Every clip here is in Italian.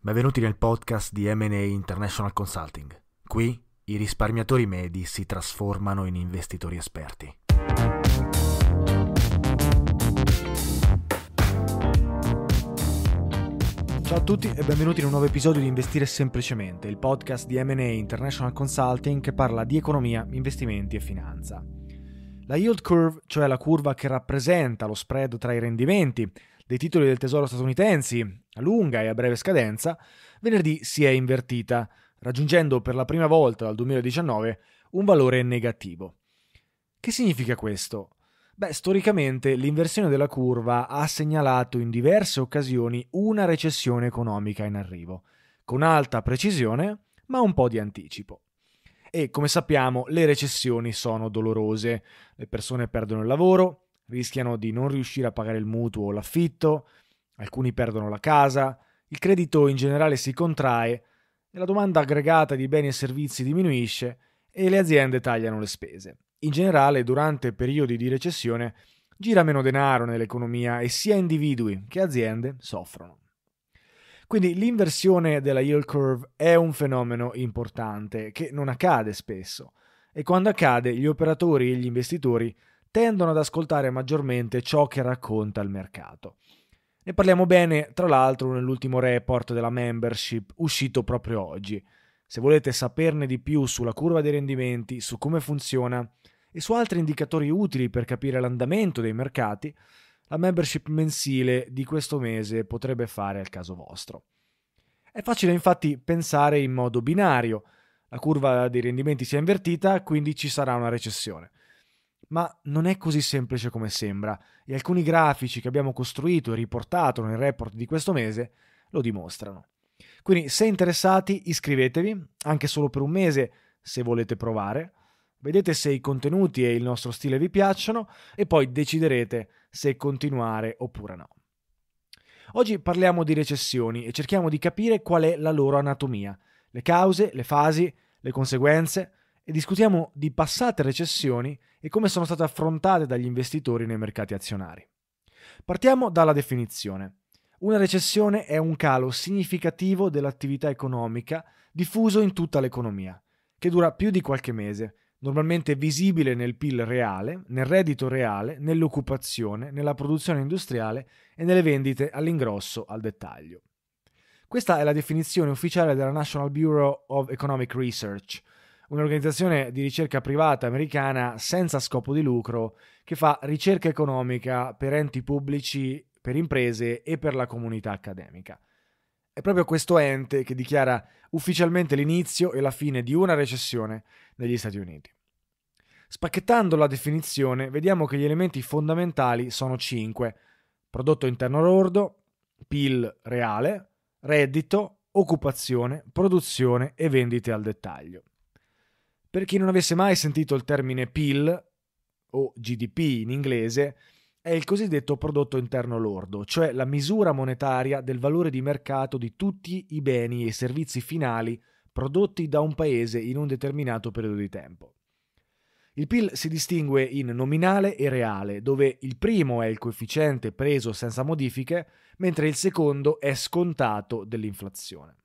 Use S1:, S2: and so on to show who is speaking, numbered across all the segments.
S1: Benvenuti nel podcast di MA International Consulting. Qui i risparmiatori medi si trasformano in investitori esperti. Ciao a tutti e benvenuti in un nuovo episodio di Investire semplicemente, il podcast di MA International Consulting che parla di economia, investimenti e finanza. La yield curve, cioè la curva che rappresenta lo spread tra i rendimenti, dei titoli del Tesoro statunitensi, a lunga e a breve scadenza, venerdì si è invertita, raggiungendo per la prima volta dal 2019 un valore negativo. Che significa questo? Beh, storicamente l'inversione della curva ha segnalato in diverse occasioni una recessione economica in arrivo, con alta precisione, ma un po' di anticipo. E come sappiamo, le recessioni sono dolorose. Le persone perdono il lavoro, rischiano di non riuscire a pagare il mutuo o l'affitto, alcuni perdono la casa, il credito in generale si contrae e la domanda aggregata di beni e servizi diminuisce e le aziende tagliano le spese. In generale, durante periodi di recessione gira meno denaro nell'economia e sia individui che aziende soffrono. Quindi l'inversione della yield curve è un fenomeno importante che non accade spesso e quando accade gli operatori e gli investitori tendono ad ascoltare maggiormente ciò che racconta il mercato. Ne parliamo bene, tra l'altro, nell'ultimo report della membership uscito proprio oggi. Se volete saperne di più sulla curva dei rendimenti, su come funziona e su altri indicatori utili per capire l'andamento dei mercati, la membership mensile di questo mese potrebbe fare al caso vostro. È facile infatti pensare in modo binario. La curva dei rendimenti si è invertita, quindi ci sarà una recessione. Ma non è così semplice come sembra e alcuni grafici che abbiamo costruito e riportato nel report di questo mese lo dimostrano. Quindi se interessati iscrivetevi, anche solo per un mese se volete provare, vedete se i contenuti e il nostro stile vi piacciono e poi deciderete se continuare oppure no. Oggi parliamo di recessioni e cerchiamo di capire qual è la loro anatomia, le cause, le fasi, le conseguenze, e discutiamo di passate recessioni e come sono state affrontate dagli investitori nei mercati azionari. Partiamo dalla definizione. Una recessione è un calo significativo dell'attività economica diffuso in tutta l'economia, che dura più di qualche mese, normalmente visibile nel PIL reale, nel reddito reale, nell'occupazione, nella produzione industriale e nelle vendite all'ingrosso al dettaglio. Questa è la definizione ufficiale della National Bureau of Economic Research, un'organizzazione di ricerca privata americana senza scopo di lucro che fa ricerca economica per enti pubblici, per imprese e per la comunità accademica. È proprio questo ente che dichiara ufficialmente l'inizio e la fine di una recessione negli Stati Uniti. Spacchettando la definizione, vediamo che gli elementi fondamentali sono cinque. Prodotto interno lordo, PIL reale, reddito, occupazione, produzione e vendite al dettaglio. Per chi non avesse mai sentito il termine PIL, o GDP in inglese, è il cosiddetto prodotto interno lordo, cioè la misura monetaria del valore di mercato di tutti i beni e servizi finali prodotti da un paese in un determinato periodo di tempo. Il PIL si distingue in nominale e reale, dove il primo è il coefficiente preso senza modifiche, mentre il secondo è scontato dell'inflazione.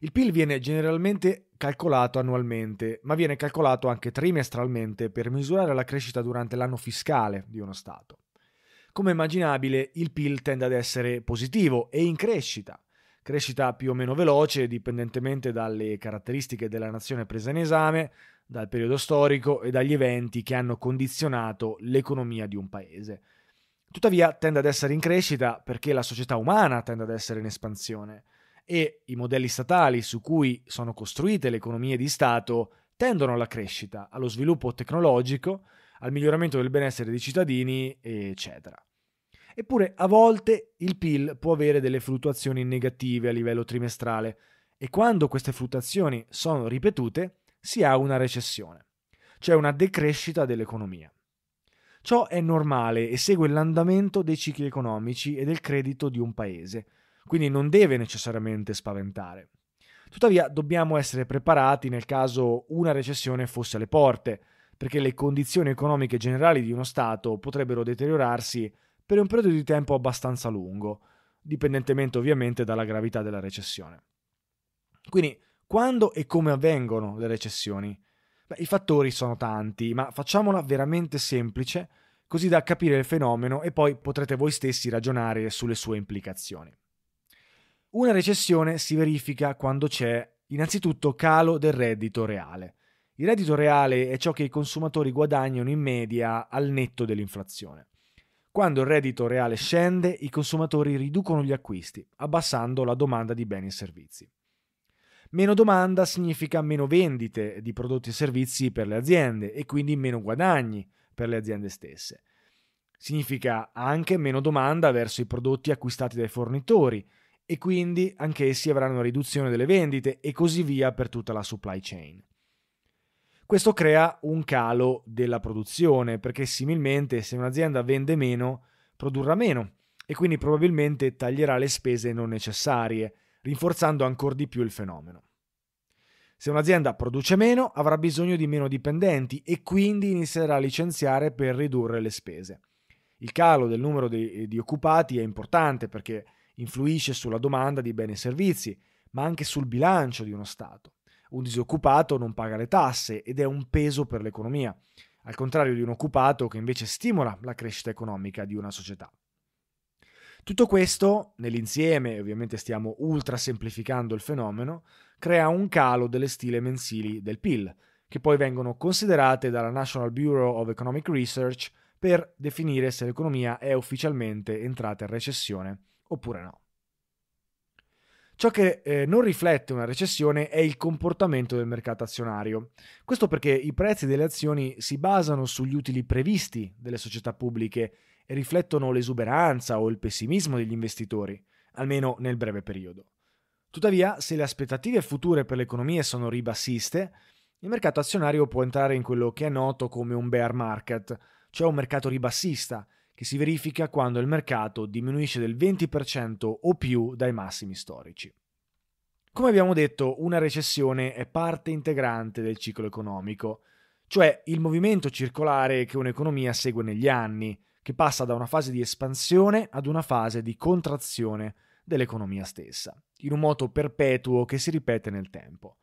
S1: Il PIL viene generalmente calcolato annualmente, ma viene calcolato anche trimestralmente per misurare la crescita durante l'anno fiscale di uno Stato. Come immaginabile, il PIL tende ad essere positivo e in crescita, crescita più o meno veloce dipendentemente dalle caratteristiche della nazione presa in esame, dal periodo storico e dagli eventi che hanno condizionato l'economia di un paese. Tuttavia tende ad essere in crescita perché la società umana tende ad essere in espansione e i modelli statali su cui sono costruite le economie di Stato tendono alla crescita, allo sviluppo tecnologico, al miglioramento del benessere dei cittadini, eccetera. Eppure a volte il PIL può avere delle fluttuazioni negative a livello trimestrale e quando queste fluttuazioni sono ripetute si ha una recessione, cioè una decrescita dell'economia. Ciò è normale e segue l'andamento dei cicli economici e del credito di un paese, quindi non deve necessariamente spaventare. Tuttavia dobbiamo essere preparati nel caso una recessione fosse alle porte, perché le condizioni economiche generali di uno Stato potrebbero deteriorarsi per un periodo di tempo abbastanza lungo, dipendentemente ovviamente dalla gravità della recessione. Quindi, quando e come avvengono le recessioni? Beh, I fattori sono tanti, ma facciamola veramente semplice, così da capire il fenomeno e poi potrete voi stessi ragionare sulle sue implicazioni. Una recessione si verifica quando c'è innanzitutto calo del reddito reale. Il reddito reale è ciò che i consumatori guadagnano in media al netto dell'inflazione. Quando il reddito reale scende, i consumatori riducono gli acquisti, abbassando la domanda di beni e servizi. Meno domanda significa meno vendite di prodotti e servizi per le aziende e quindi meno guadagni per le aziende stesse. Significa anche meno domanda verso i prodotti acquistati dai fornitori, e quindi anch'essi avranno una riduzione delle vendite e così via per tutta la supply chain. Questo crea un calo della produzione perché similmente se un'azienda vende meno, produrrà meno e quindi probabilmente taglierà le spese non necessarie, rinforzando ancora di più il fenomeno. Se un'azienda produce meno, avrà bisogno di meno dipendenti e quindi inizierà a licenziare per ridurre le spese. Il calo del numero di, eh, di occupati è importante perché influisce sulla domanda di beni e servizi, ma anche sul bilancio di uno Stato. Un disoccupato non paga le tasse ed è un peso per l'economia, al contrario di un occupato che invece stimola la crescita economica di una società. Tutto questo, nell'insieme, ovviamente stiamo ultra semplificando il fenomeno, crea un calo delle stile mensili del PIL, che poi vengono considerate dalla National Bureau of Economic Research per definire se l'economia è ufficialmente entrata in recessione oppure no. Ciò che eh, non riflette una recessione è il comportamento del mercato azionario. Questo perché i prezzi delle azioni si basano sugli utili previsti delle società pubbliche e riflettono l'esuberanza o il pessimismo degli investitori, almeno nel breve periodo. Tuttavia, se le aspettative future per l'economia sono ribassiste, il mercato azionario può entrare in quello che è noto come un bear market, cioè un mercato ribassista, che si verifica quando il mercato diminuisce del 20% o più dai massimi storici. Come abbiamo detto, una recessione è parte integrante del ciclo economico, cioè il movimento circolare che un'economia segue negli anni, che passa da una fase di espansione ad una fase di contrazione dell'economia stessa, in un moto perpetuo che si ripete nel tempo.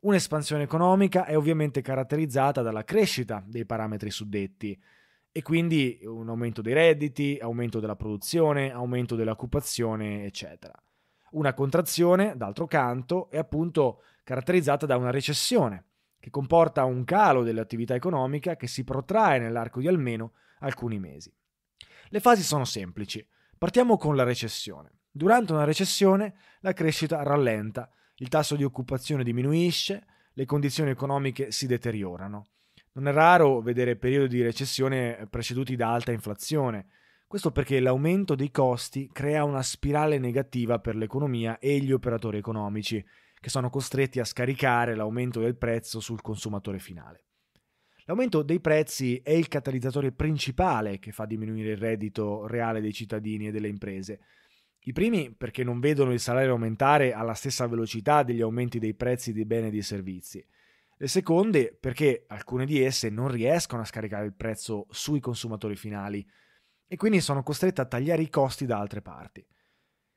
S1: Un'espansione economica è ovviamente caratterizzata dalla crescita dei parametri suddetti, e quindi un aumento dei redditi, aumento della produzione, aumento dell'occupazione, eccetera. Una contrazione, d'altro canto, è appunto caratterizzata da una recessione, che comporta un calo dell'attività economica che si protrae nell'arco di almeno alcuni mesi. Le fasi sono semplici. Partiamo con la recessione. Durante una recessione la crescita rallenta, il tasso di occupazione diminuisce, le condizioni economiche si deteriorano non è raro vedere periodi di recessione eh, preceduti da alta inflazione. Questo perché l'aumento dei costi crea una spirale negativa per l'economia e gli operatori economici, che sono costretti a scaricare l'aumento del prezzo sul consumatore finale. L'aumento dei prezzi è il catalizzatore principale che fa diminuire il reddito reale dei cittadini e delle imprese. I primi perché non vedono il salario aumentare alla stessa velocità degli aumenti dei prezzi dei beni e dei servizi le seconde perché alcune di esse non riescono a scaricare il prezzo sui consumatori finali e quindi sono costrette a tagliare i costi da altre parti.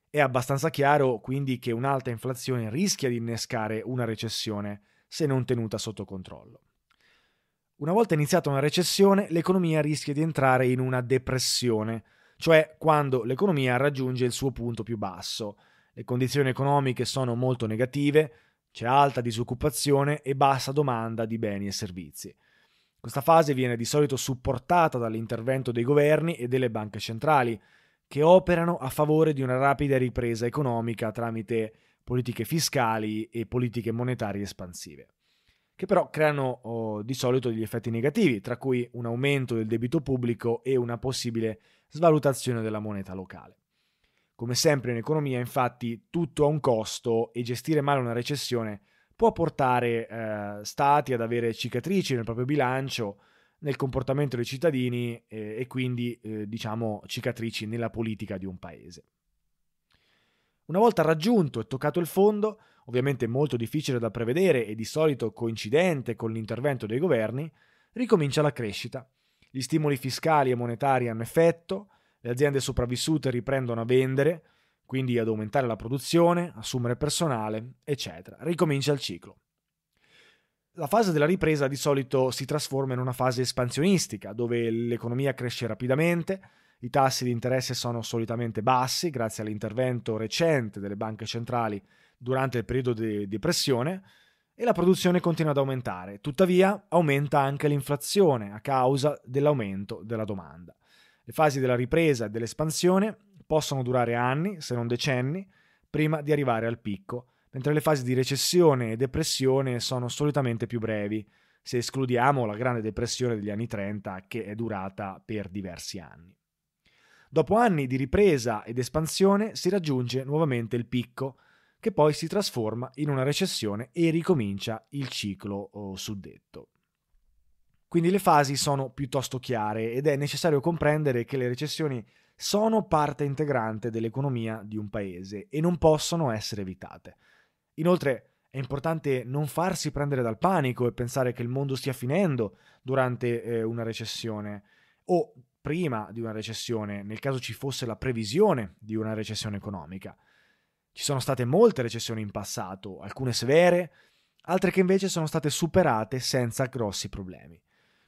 S1: È abbastanza chiaro quindi che un'alta inflazione rischia di innescare una recessione se non tenuta sotto controllo. Una volta iniziata una recessione, l'economia rischia di entrare in una depressione, cioè quando l'economia raggiunge il suo punto più basso. Le condizioni economiche sono molto negative, c'è alta disoccupazione e bassa domanda di beni e servizi. Questa fase viene di solito supportata dall'intervento dei governi e delle banche centrali, che operano a favore di una rapida ripresa economica tramite politiche fiscali e politiche monetarie espansive, che però creano oh, di solito degli effetti negativi, tra cui un aumento del debito pubblico e una possibile svalutazione della moneta locale. Come sempre in economia, infatti, tutto ha un costo e gestire male una recessione può portare eh, stati ad avere cicatrici nel proprio bilancio, nel comportamento dei cittadini eh, e quindi, eh, diciamo, cicatrici nella politica di un paese. Una volta raggiunto e toccato il fondo, ovviamente molto difficile da prevedere e di solito coincidente con l'intervento dei governi, ricomincia la crescita. Gli stimoli fiscali e monetari hanno effetto, le aziende sopravvissute riprendono a vendere, quindi ad aumentare la produzione, assumere personale, eccetera. Ricomincia il ciclo. La fase della ripresa di solito si trasforma in una fase espansionistica, dove l'economia cresce rapidamente, i tassi di interesse sono solitamente bassi grazie all'intervento recente delle banche centrali durante il periodo di depressione e la produzione continua ad aumentare. Tuttavia aumenta anche l'inflazione a causa dell'aumento della domanda. Le fasi della ripresa e dell'espansione possono durare anni, se non decenni, prima di arrivare al picco, mentre le fasi di recessione e depressione sono solitamente più brevi, se escludiamo la Grande Depressione degli anni 30 che è durata per diversi anni. Dopo anni di ripresa ed espansione si raggiunge nuovamente il picco, che poi si trasforma in una recessione e ricomincia il ciclo oh, suddetto. Quindi le fasi sono piuttosto chiare ed è necessario comprendere che le recessioni sono parte integrante dell'economia di un paese e non possono essere evitate. Inoltre è importante non farsi prendere dal panico e pensare che il mondo stia finendo durante eh, una recessione o prima di una recessione, nel caso ci fosse la previsione di una recessione economica. Ci sono state molte recessioni in passato, alcune severe, altre che invece sono state superate senza grossi problemi.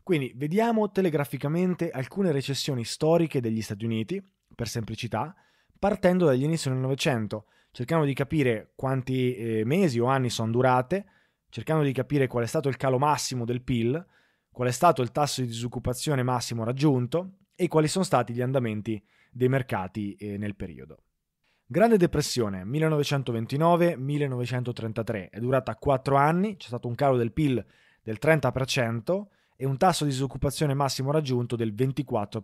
S1: Quindi vediamo telegraficamente alcune recessioni storiche degli Stati Uniti, per semplicità, partendo dagli inizi del Novecento, cercando di capire quanti eh, mesi o anni sono durate, cercando di capire qual è stato il calo massimo del PIL, qual è stato il tasso di disoccupazione massimo raggiunto e quali sono stati gli andamenti dei mercati eh, nel periodo. Grande Depressione 1929-1933 è durata 4 anni, c'è stato un calo del PIL del 30%, e un tasso di disoccupazione massimo raggiunto del 24%.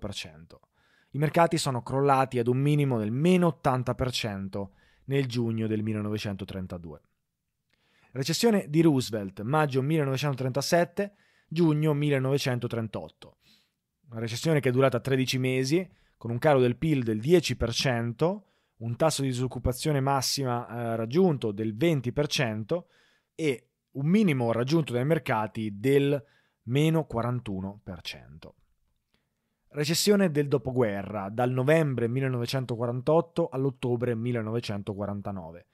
S1: I mercati sono crollati ad un minimo del meno 80% nel giugno del 1932. Recessione di Roosevelt, maggio 1937, giugno 1938. Una recessione che è durata 13 mesi, con un calo del PIL del 10%, un tasso di disoccupazione massima eh, raggiunto del 20% e un minimo raggiunto dai mercati del meno 41%. Recessione del dopoguerra, dal novembre 1948 all'ottobre 1949.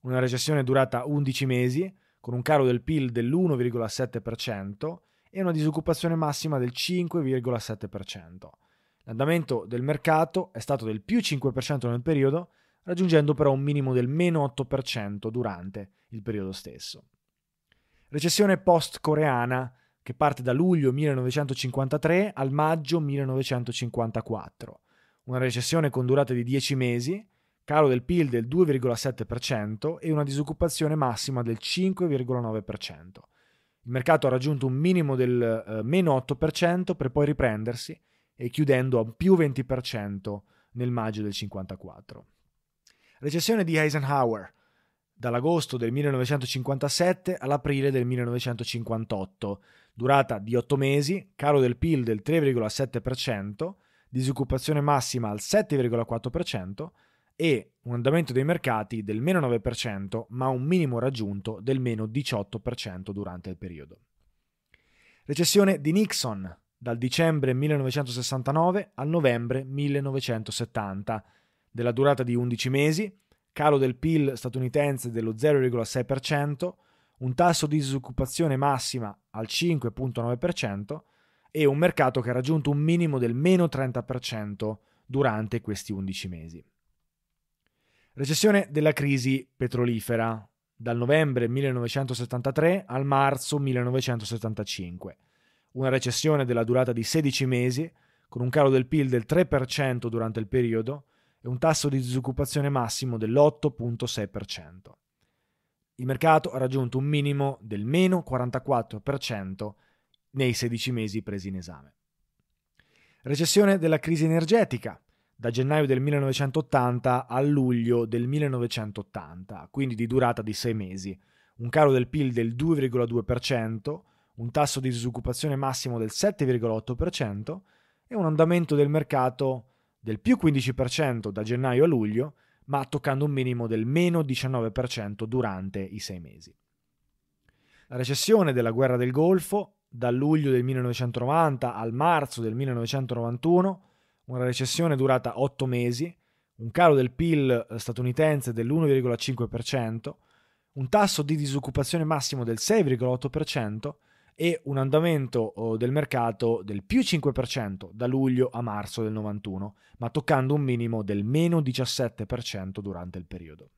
S1: Una recessione durata 11 mesi, con un calo del PIL dell'1,7% e una disoccupazione massima del 5,7%. L'andamento del mercato è stato del più 5% nel periodo, raggiungendo però un minimo del meno 8% durante il periodo stesso. Recessione post-coreana che parte da luglio 1953 al maggio 1954, una recessione con durata di 10 mesi, calo del PIL del 2,7% e una disoccupazione massima del 5,9%. Il mercato ha raggiunto un minimo del eh, meno 8% per poi riprendersi e chiudendo a più 20% nel maggio del 1954. Recessione di Eisenhower dall'agosto del 1957 all'aprile del 1958 durata di 8 mesi, calo del PIL del 3,7%, disoccupazione massima al 7,4% e un andamento dei mercati del meno 9%, ma un minimo raggiunto del meno 18% durante il periodo. Recessione di Nixon dal dicembre 1969 al novembre 1970, della durata di 11 mesi, calo del PIL statunitense dello 0,6%, un tasso di disoccupazione massima al 5.9% e un mercato che ha raggiunto un minimo del meno 30% durante questi 11 mesi. Recessione della crisi petrolifera dal novembre 1973 al marzo 1975. Una recessione della durata di 16 mesi, con un calo del PIL del 3% durante il periodo e un tasso di disoccupazione massimo dell'8.6%. Il mercato ha raggiunto un minimo del meno 44% nei 16 mesi presi in esame. Recessione della crisi energetica da gennaio del 1980 a luglio del 1980, quindi di durata di 6 mesi, un calo del PIL del 2,2%, un tasso di disoccupazione massimo del 7,8% e un andamento del mercato del più 15% da gennaio a luglio ma toccando un minimo del meno 19% durante i sei mesi. La recessione della guerra del Golfo, dal luglio del 1990 al marzo del 1991, una recessione durata otto mesi, un calo del PIL eh, statunitense dell'1,5%, un tasso di disoccupazione massimo del 6,8%, e un andamento del mercato del più 5% da luglio a marzo del 91, ma toccando un minimo del meno 17% durante il periodo.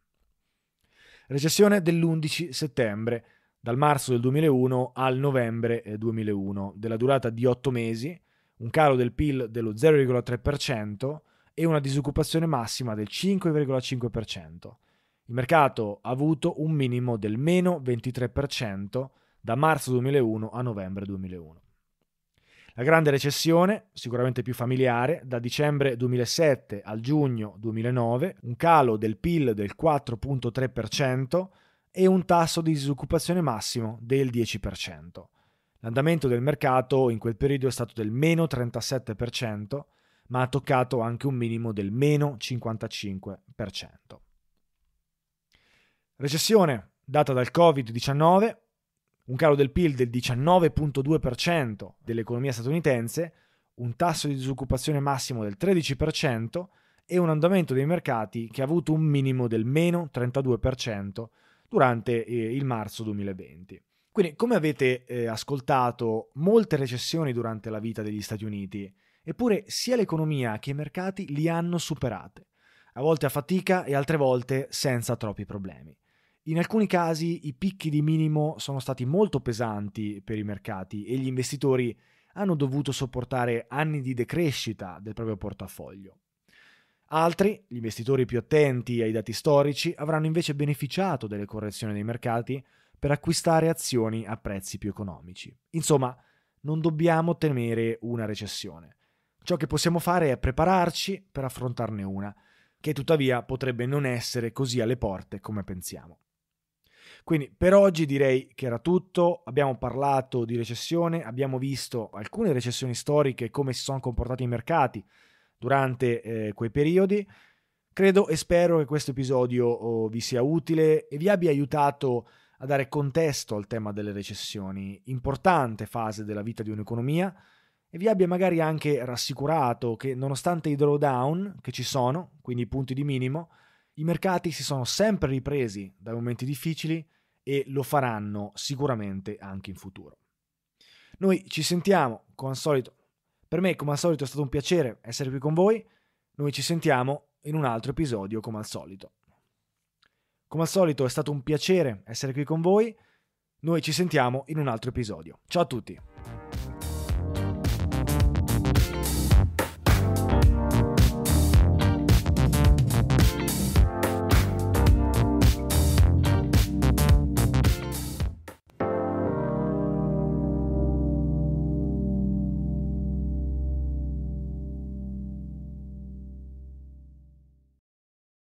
S1: Recessione dell'11 settembre, dal marzo del 2001 al novembre 2001, eh, della durata di 8 mesi, un calo del PIL dello 0,3% e una disoccupazione massima del 5,5%. Il mercato ha avuto un minimo del meno 23% da marzo 2001 a novembre 2001. La grande recessione, sicuramente più familiare, da dicembre 2007 al giugno 2009, un calo del PIL del 4.3% e un tasso di disoccupazione massimo del 10%. L'andamento del mercato in quel periodo è stato del meno 37%, ma ha toccato anche un minimo del meno 55%. Recessione data dal Covid-19, un calo del PIL del 19.2% dell'economia statunitense, un tasso di disoccupazione massimo del 13% e un andamento dei mercati che ha avuto un minimo del meno 32% durante eh, il marzo 2020. Quindi, come avete eh, ascoltato, molte recessioni durante la vita degli Stati Uniti, eppure sia l'economia che i mercati li hanno superate, a volte a fatica e altre volte senza troppi problemi. In alcuni casi i picchi di minimo sono stati molto pesanti per i mercati e gli investitori hanno dovuto sopportare anni di decrescita del proprio portafoglio. Altri, gli investitori più attenti ai dati storici, avranno invece beneficiato delle correzioni dei mercati per acquistare azioni a prezzi più economici. Insomma, non dobbiamo temere una recessione. Ciò che possiamo fare è prepararci per affrontarne una, che tuttavia potrebbe non essere così alle porte come pensiamo. Quindi per oggi direi che era tutto, abbiamo parlato di recessione, abbiamo visto alcune recessioni storiche, come si sono comportati i mercati durante eh, quei periodi. Credo e spero che questo episodio oh, vi sia utile e vi abbia aiutato a dare contesto al tema delle recessioni, importante fase della vita di un'economia, e vi abbia magari anche rassicurato che nonostante i drawdown che ci sono, quindi i punti di minimo, i mercati si sono sempre ripresi dai momenti difficili e lo faranno sicuramente anche in futuro. Noi ci sentiamo, come al solito. Per me, come al solito, è stato un piacere essere qui con voi. Noi ci sentiamo in un altro episodio, come al solito. Come al solito, è stato un piacere essere qui con voi. Noi ci sentiamo in un altro episodio. Ciao a tutti!